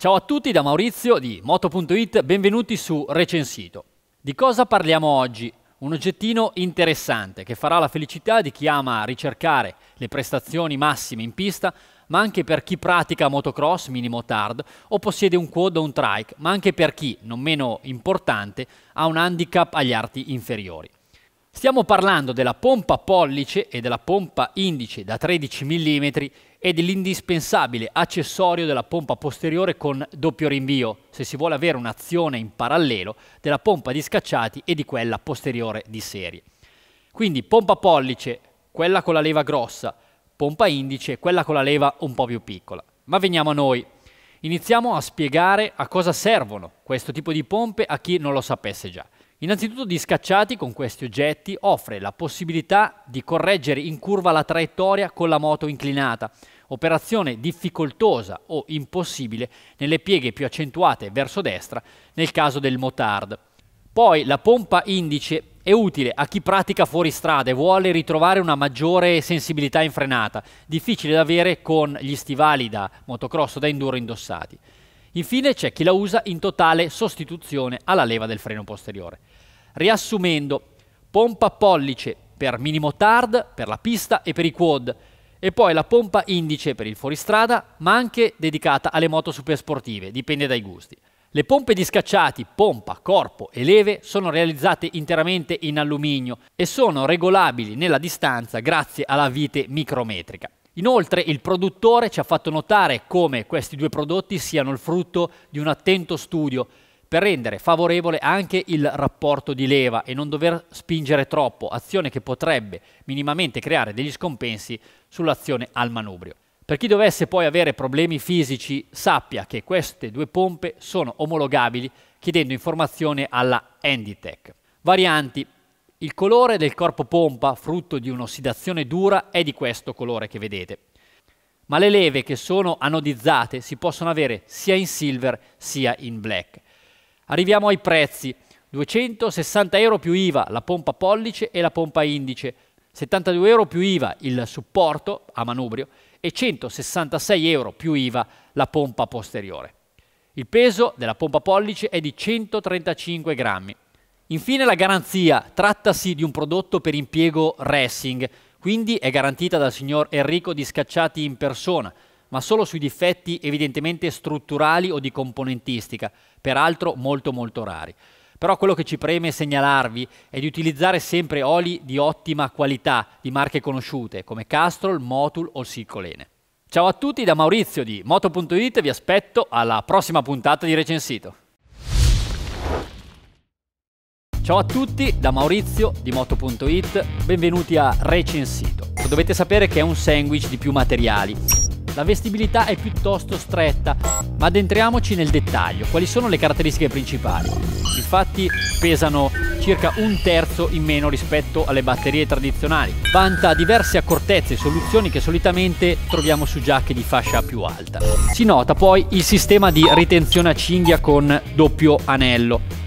Ciao a tutti da Maurizio di Moto.it, benvenuti su Recensito. Di cosa parliamo oggi? Un oggettino interessante che farà la felicità di chi ama ricercare le prestazioni massime in pista, ma anche per chi pratica motocross minimo tard o possiede un quad o un trike, ma anche per chi, non meno importante, ha un handicap agli arti inferiori. Stiamo parlando della pompa pollice e della pompa indice da 13 mm e dell'indispensabile accessorio della pompa posteriore con doppio rinvio, se si vuole avere un'azione in parallelo della pompa di scacciati e di quella posteriore di serie. Quindi pompa pollice, quella con la leva grossa, pompa indice, quella con la leva un po' più piccola. Ma veniamo a noi. Iniziamo a spiegare a cosa servono questo tipo di pompe a chi non lo sapesse già. Innanzitutto Discacciati con questi oggetti offre la possibilità di correggere in curva la traiettoria con la moto inclinata, operazione difficoltosa o impossibile nelle pieghe più accentuate verso destra nel caso del motard. Poi la pompa indice è utile a chi pratica fuori strada e vuole ritrovare una maggiore sensibilità in frenata, difficile da avere con gli stivali da motocross o da enduro indossati. Infine c'è chi la usa in totale sostituzione alla leva del freno posteriore. Riassumendo, pompa pollice per minimo tard, per la pista e per i quad, e poi la pompa indice per il fuoristrada, ma anche dedicata alle moto supersportive, dipende dai gusti. Le pompe di scacciati, pompa, corpo e leve sono realizzate interamente in alluminio e sono regolabili nella distanza grazie alla vite micrometrica. Inoltre il produttore ci ha fatto notare come questi due prodotti siano il frutto di un attento studio per rendere favorevole anche il rapporto di leva e non dover spingere troppo, azione che potrebbe minimamente creare degli scompensi sull'azione al manubrio. Per chi dovesse poi avere problemi fisici, sappia che queste due pompe sono omologabili chiedendo informazione alla Handitech. Varianti il colore del corpo pompa, frutto di un'ossidazione dura, è di questo colore che vedete. Ma le leve che sono anodizzate si possono avere sia in silver sia in black. Arriviamo ai prezzi. 260 euro più IVA la pompa pollice e la pompa indice, 72 euro più IVA il supporto a manubrio e 166 euro più IVA la pompa posteriore. Il peso della pompa pollice è di 135 grammi, Infine la garanzia, trattasi di un prodotto per impiego racing, quindi è garantita dal signor Enrico Di Scacciati in persona, ma solo sui difetti evidentemente strutturali o di componentistica, peraltro molto molto rari. Però quello che ci preme segnalarvi è di utilizzare sempre oli di ottima qualità, di marche conosciute come Castrol, Motul o Siccolene. Ciao a tutti da Maurizio di Moto.it, vi aspetto alla prossima puntata di Recensito. Ciao a tutti da Maurizio di Moto.it, benvenuti a Recensito. Dovete sapere che è un sandwich di più materiali. La vestibilità è piuttosto stretta, ma addentriamoci nel dettaglio. Quali sono le caratteristiche principali? Infatti pesano circa un terzo in meno rispetto alle batterie tradizionali. Vanta diverse accortezze e soluzioni che solitamente troviamo su giacche di fascia più alta. Si nota poi il sistema di ritenzione a cinghia con doppio anello